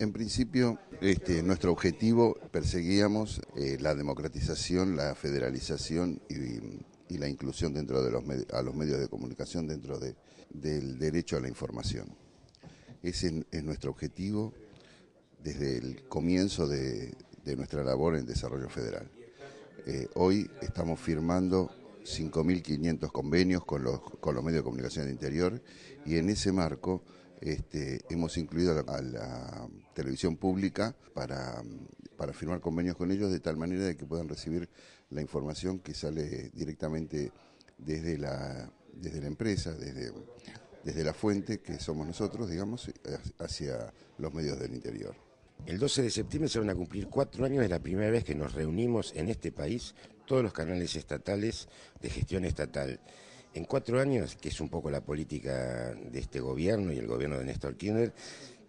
En principio, este, nuestro objetivo perseguíamos eh, la democratización, la federalización y, la inclusión dentro de los a los medios de comunicación dentro de, del derecho a la información. Ese es nuestro objetivo desde el comienzo de, nuestra labor en desarrollo federal. Eh, hoy estamos firmando 5.500 convenios con los, con los medios de comunicación del interior y en ese marco este, hemos incluido a la, televisión pública para, firmar convenios con ellos de tal manera de que puedan recibir la información que sale directamente desde la, desde la empresa, desde, desde la fuente que somos nosotros, digamos, hacia los medios del interior. El 12 de septiembre se van a cumplir cuatro años de la primera vez que nos reunimos en este país todos los canales estatales de gestión estatal. En cuatro años, que es un poco la política de este gobierno y el gobierno de Néstor Kirchner,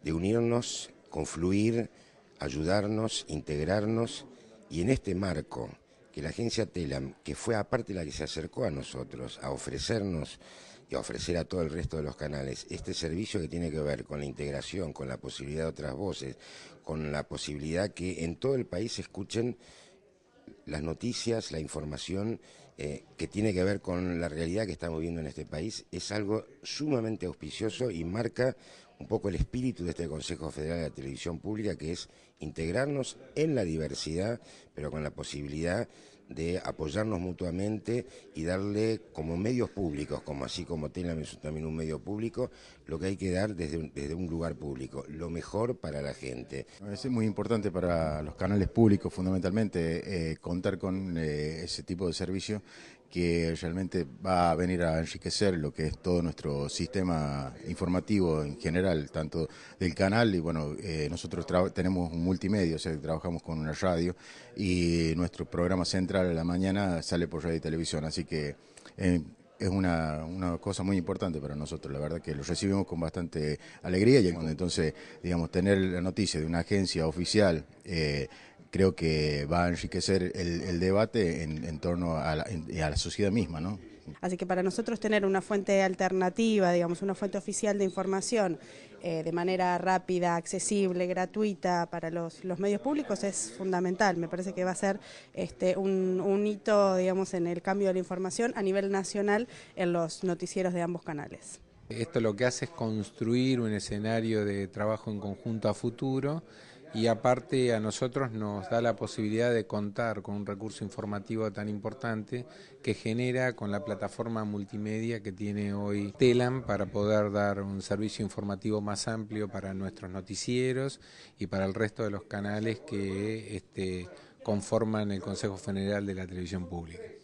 de unirnos, confluir, ayudarnos, integrarnos y en este marco que la agencia TELAM, que fue aparte la que se acercó a nosotros a ofrecernos y a ofrecer a todo el resto de los canales este servicio que tiene que ver con la integración, con la posibilidad de otras voces, con la posibilidad que en todo el país se escuchen las noticias, la información eh, que tiene que ver con la realidad que estamos viviendo en este país es algo sumamente auspicioso y marca un poco el espíritu de este Consejo Federal de la Televisión Pública, que es integrarnos en la diversidad, pero con la posibilidad de apoyarnos mutuamente y darle como medios públicos, como así como Telam es también un medio público, lo que hay que dar desde un, desde un lugar público, lo mejor para la gente. Es muy importante para los canales públicos fundamentalmente eh, contar con eh, ese tipo de servicio que realmente va a venir a enriquecer lo que es todo nuestro sistema informativo en general, tanto del canal y bueno, eh, nosotros tenemos un multimedia, o sea, trabajamos con una radio y nuestro programa central a la mañana sale por radio y televisión, así que eh, es una, una, cosa muy importante para nosotros, la verdad que lo recibimos con bastante alegría y cuando entonces, digamos, tener la noticia de una agencia oficial eh, creo que va a enriquecer el, debate en, torno a la, sociedad misma, ¿no? Así que para nosotros tener una fuente alternativa, digamos, una fuente oficial de información eh, de manera rápida, accesible, gratuita para los, medios públicos es fundamental. Me parece que va a ser este, un, un, hito, digamos, en el cambio de la información a nivel nacional en los noticieros de ambos canales. Esto lo que hace es construir un escenario de trabajo en conjunto a futuro y aparte a nosotros nos da la posibilidad de contar con un recurso informativo tan importante que genera con la plataforma multimedia que tiene hoy Telam para poder dar un servicio informativo más amplio para nuestros noticieros y para el resto de los canales que este, conforman el Consejo General de la Televisión Pública.